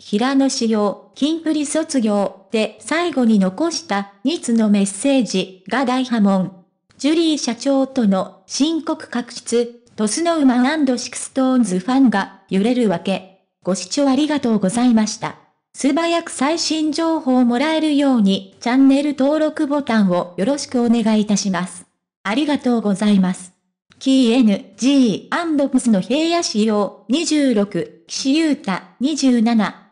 平野紫耀、キンプリ卒業で最後に残した2つのメッセージが大波紋。ジュリー社長との深刻確執、トスノウマシクストーンズファンが揺れるわけ。ご視聴ありがとうございました。素早く最新情報をもらえるようにチャンネル登録ボタンをよろしくお願いいたします。ありがとうございます。KNG& スの平野市様、26、岸優太、27、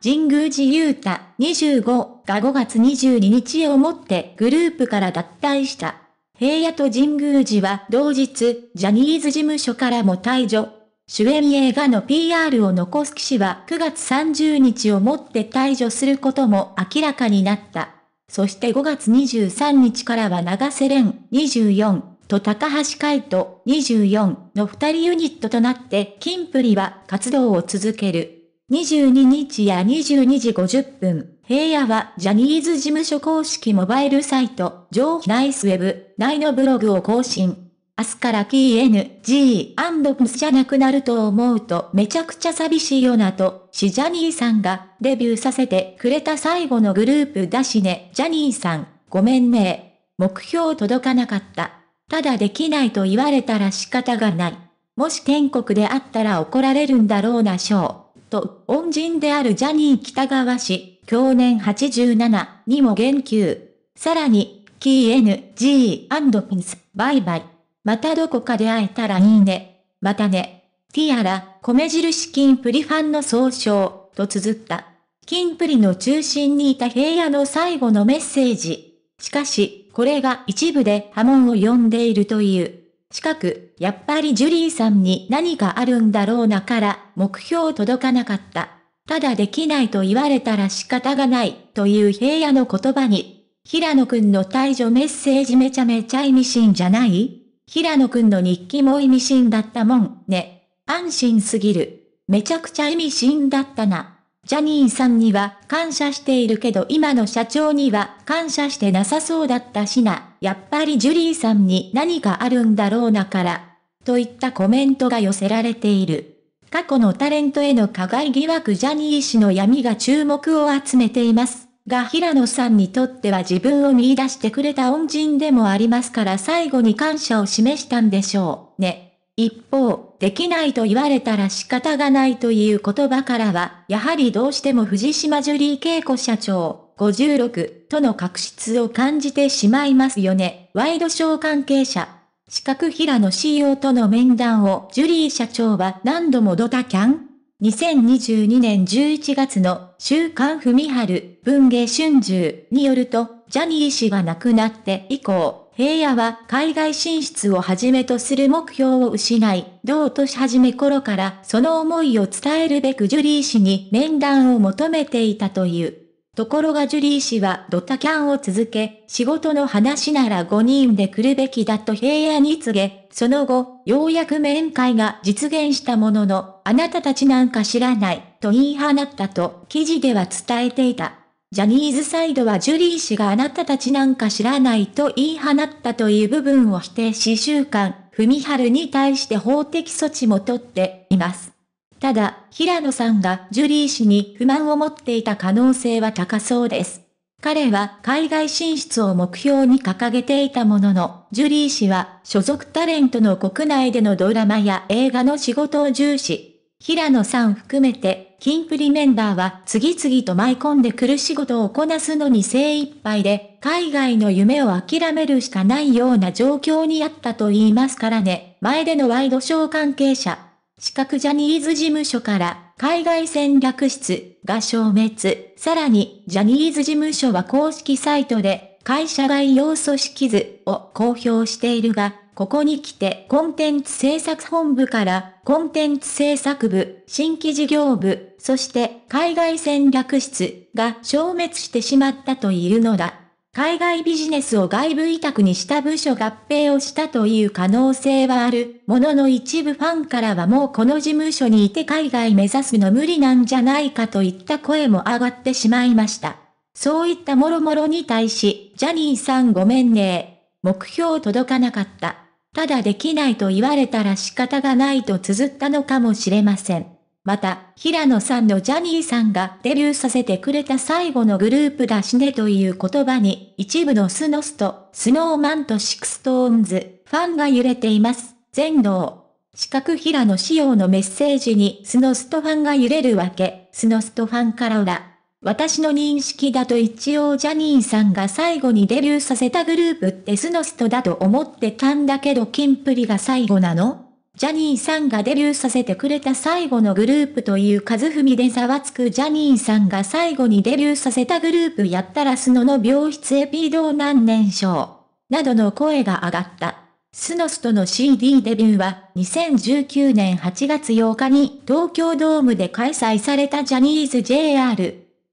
神宮寺優太、25が5月22日をもってグループから脱退した。平野と神宮寺は同日、ジャニーズ事務所からも退場。主演映画の PR を残す岸は9月30日をもって退場することも明らかになった。そして5月23日からは長瀬廉24、と高橋海人24の2人ユニットとなってキンプリは活動を続ける。22日や22時50分、平野はジャニーズ事務所公式モバイルサイト、上ナイスウェブ内のブログを更新。明日から KNG&PS じゃなくなると思うとめちゃくちゃ寂しいよなと、しジャニーさんがデビューさせてくれた最後のグループだしね、ジャニーさん、ごめんね。目標届かなかった。ただできないと言われたら仕方がない。もし天国であったら怒られるんだろうなしょう。と、恩人であるジャニー北川氏、去年87にも言及。さらに、KNG&PINS、バイバイ。またどこかで会えたらいいね。またね。ティアラ、米印金プリファンの総称、と綴った。金プリの中心にいた平野の最後のメッセージ。しかし、これが一部で波紋を呼んでいるという。近く、やっぱりジュリーさんに何かあるんだろうなから、目標届かなかった。ただできないと言われたら仕方がない、という平野の言葉に、平野くんの退場メッセージめちゃめちゃ意味深じゃない平野くんの日記も意味深だったもんね。安心すぎる。めちゃくちゃ意味深だったな。ジャニーさんには感謝しているけど今の社長には感謝してなさそうだったしな、やっぱりジュリーさんに何かあるんだろうなから、といったコメントが寄せられている。過去のタレントへの加害疑惑ジャニー氏の闇が注目を集めています。が平野さんにとっては自分を見出してくれた恩人でもありますから最後に感謝を示したんでしょうね。一方、できないと言われたら仕方がないという言葉からは、やはりどうしても藤島ジュリー恵子社長、56との確執を感じてしまいますよね。ワイドショー関係者。四角平の CEO との面談をジュリー社長は何度もドタキャン ?2022 年11月の週刊文春文芸春秋によると、ジャニー氏が亡くなって以降、平野は海外進出をはじめとする目標を失い、同年始め頃からその思いを伝えるべくジュリー氏に面談を求めていたという。ところがジュリー氏はドタキャンを続け、仕事の話なら5人で来るべきだと平野に告げ、その後、ようやく面会が実現したものの、あなたたちなんか知らない、と言い放ったと記事では伝えていた。ジャニーズサイドはジュリー氏があなたたちなんか知らないと言い放ったという部分を否定し週間、文春に対して法的措置も取っています。ただ、平野さんがジュリー氏に不満を持っていた可能性は高そうです。彼は海外進出を目標に掲げていたものの、ジュリー氏は所属タレントの国内でのドラマや映画の仕事を重視。平野さん含めてキンプリメンバーは次々と舞い込んでくる仕事をこなすのに精一杯で、海外の夢を諦めるしかないような状況にあったと言いますからね。前でのワイドショー関係者。資格ジャニーズ事務所から海外戦略室が消滅。さらに、ジャニーズ事務所は公式サイトで会社外要素式図を公表しているが、ここに来てコンテンツ制作本部からコンテンツ制作部、新規事業部、そして海外戦略室が消滅してしまったというのだ。海外ビジネスを外部委託にした部署合併をしたという可能性はある。ものの一部ファンからはもうこの事務所にいて海外目指すの無理なんじゃないかといった声も上がってしまいました。そういった諸々に対し、ジャニーさんごめんね目標届かなかった。ただできないと言われたら仕方がないと綴ったのかもしれません。また、平野さんのジャニーさんがデビューさせてくれた最後のグループだしねという言葉に、一部のスノスト、スノーマンとシクストーンズ、ファンが揺れています。全能。四角平野仕様のメッセージにスノストファンが揺れるわけ、スノストファンから裏。私の認識だと一応ジャニーさんが最後にデビューさせたグループってスノストだと思ってたんだけどキンプリが最後なのジャニーさんがデビューさせてくれた最後のグループという数踏みでざわつくジャニーさんが最後にデビューさせたグループやったらスノの病室エピード何年賞などの声が上がった。スノストの CD デビューは2019年8月8日に東京ドームで開催されたジャニーズ JR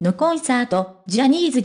のコンサート、ジャニーズ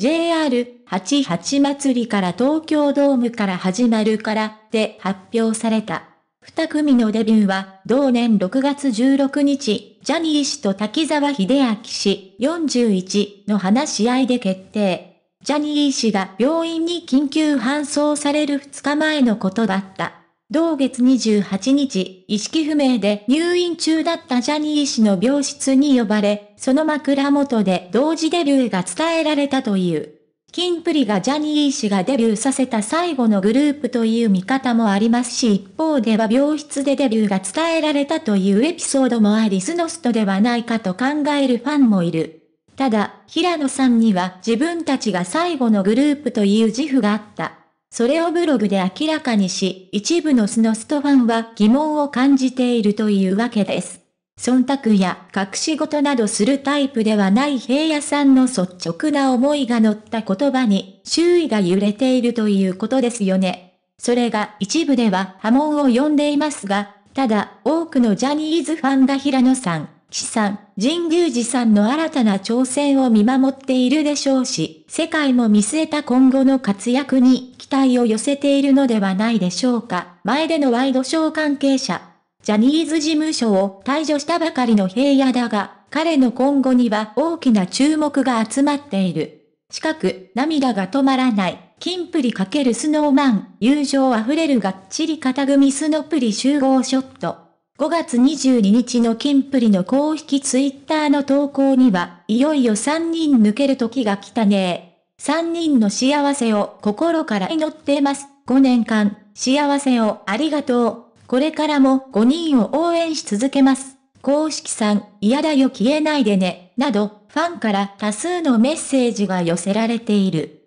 JR88 祭りから東京ドームから始まるからで発表された。二組のデビューは、同年6月16日、ジャニー氏と滝沢秀明氏41の話し合いで決定。ジャニー氏が病院に緊急搬送される2日前のことだった。同月28日、意識不明で入院中だったジャニー氏の病室に呼ばれ、その枕元で同時デビューが伝えられたという。キンプリがジャニー氏がデビューさせた最後のグループという見方もありますし一方では病室でデビューが伝えられたというエピソードもありスノストではないかと考えるファンもいる。ただ、平野さんには自分たちが最後のグループという自負があった。それをブログで明らかにし、一部のスノストファンは疑問を感じているというわけです。忖度や隠し事などするタイプではない平野さんの率直な思いが乗った言葉に周囲が揺れているということですよね。それが一部では波紋を呼んでいますが、ただ多くのジャニーズファンが平野さん、さん、神宮寺さんの新たな挑戦を見守っているでしょうし、世界も見据えた今後の活躍に期待を寄せているのではないでしょうか。前でのワイドショー関係者。ジャニーズ事務所を退場したばかりの平野だが、彼の今後には大きな注目が集まっている。近く、涙が止まらない。金プリ×スノーマン、友情あふれるがっちり型組スノプリ集合ショット。5月22日のキンプリの公式ツイッターの投稿には、いよいよ3人抜ける時が来たね3人の幸せを心から祈ってます。5年間、幸せをありがとう。これからも5人を応援し続けます。公式さん、嫌だよ消えないでね、など、ファンから多数のメッセージが寄せられている。